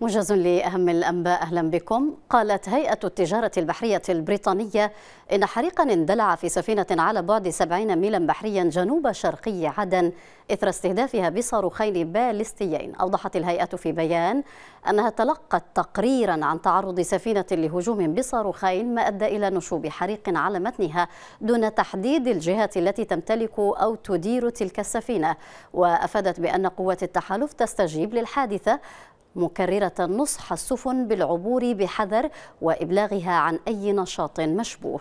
موجز لأهم الأنباء أهلا بكم قالت هيئة التجارة البحرية البريطانية إن حريقا اندلع في سفينة على بعد 70 ميلا بحريا جنوب شرقي عدن إثر استهدافها بصاروخين باليستيين أوضحت الهيئة في بيان أنها تلقت تقريرا عن تعرض سفينة لهجوم بصاروخين ما أدى إلى نشوب حريق على متنها دون تحديد الجهة التي تمتلك أو تدير تلك السفينة وأفادت بأن قوات التحالف تستجيب للحادثة مكررة وزارة النصح السفن بالعبور بحذر وإبلاغها عن أي نشاط مشبوه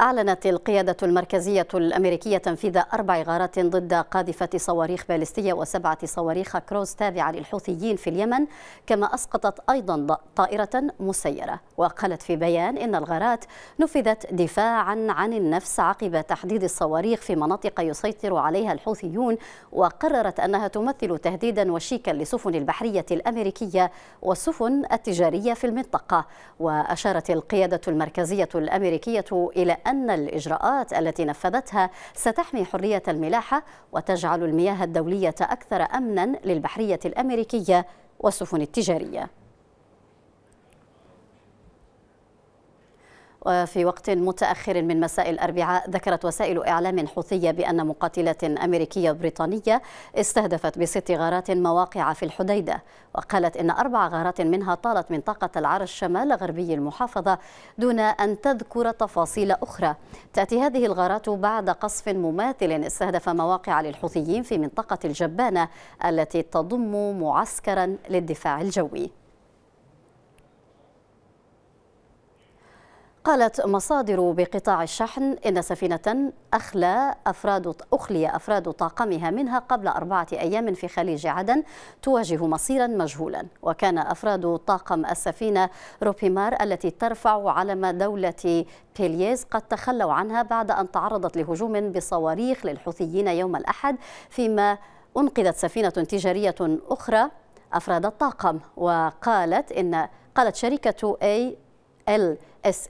أعلنت القيادة المركزية الأمريكية تنفيذ أربع غارات ضد قاذفة صواريخ باليستية وسبعة صواريخ كروز تابعة للحوثيين في اليمن كما أسقطت أيضا طائرة مسيرة وقالت في بيان إن الغارات نفذت دفاعا عن النفس عقب تحديد الصواريخ في مناطق يسيطر عليها الحوثيون وقررت أنها تمثل تهديدا وشيكا لسفن البحرية الأمريكية والسفن التجارية في المنطقة وأشارت القيادة المركزية الأمريكية إلى أن الإجراءات التي نفذتها ستحمي حرية الملاحة وتجعل المياه الدولية أكثر أمنا للبحرية الأمريكية والسفن التجارية وفي وقت متأخر من مساء الأربعاء ذكرت وسائل إعلام حوثية بأن مقاتلة أمريكية بريطانية استهدفت بست غارات مواقع في الحديدة وقالت إن أربع غارات منها طالت منطقة العرش شمال غربي المحافظة دون أن تذكر تفاصيل أخرى تأتي هذه الغارات بعد قصف مماثل استهدف مواقع للحوثيين في منطقة الجبانة التي تضم معسكرا للدفاع الجوي قالت مصادر بقطاع الشحن إن سفينة أخلى أفراد أخلي أفراد طاقمها منها قبل أربعة أيام في خليج عدن تواجه مصيرا مجهولا وكان أفراد طاقم السفينة روبيمار التي ترفع علم دولة بيلييز قد تخلوا عنها بعد أن تعرضت لهجوم بصواريخ للحوثيين يوم الأحد فيما أنقذت سفينة تجارية أخرى أفراد الطاقم وقالت إن قالت شركة أي ال اس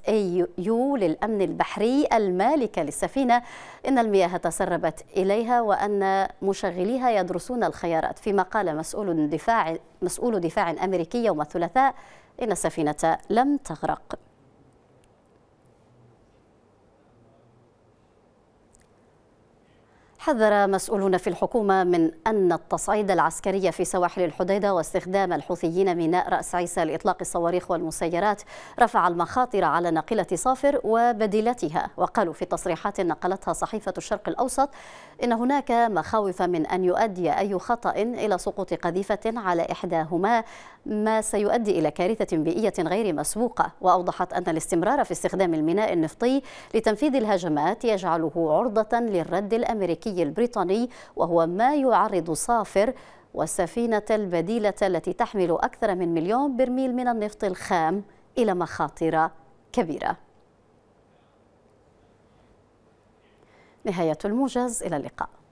يو للامن البحري المالكه للسفينه ان المياه تسربت اليها وان مشغليها يدرسون الخيارات فيما قال مسؤول دفاع مسؤول دفاع امريكي يوم الثلاثاء ان السفينه لم تغرق حذر مسؤولون في الحكومة من أن التصعيد العسكري في سواحل الحديدة واستخدام الحوثيين ميناء رأس عيسى لإطلاق الصواريخ والمسيرات رفع المخاطر على ناقلة صافر وبديلتها وقالوا في تصريحات نقلتها صحيفة الشرق الأوسط إن هناك مخاوف من أن يؤدي أي خطأ إلى سقوط قذيفة على إحداهما ما سيؤدي إلى كارثة بيئية غير مسبوقة وأوضحت أن الاستمرار في استخدام الميناء النفطي لتنفيذ الهجمات يجعله عرضة للرد الأمريكي الجوي البريطاني وهو ما يعرض صافر والسفينة البديلة التي تحمل أكثر من مليون برميل من النفط الخام إلى مخاطر كبيرة نهاية الموجز إلى اللقاء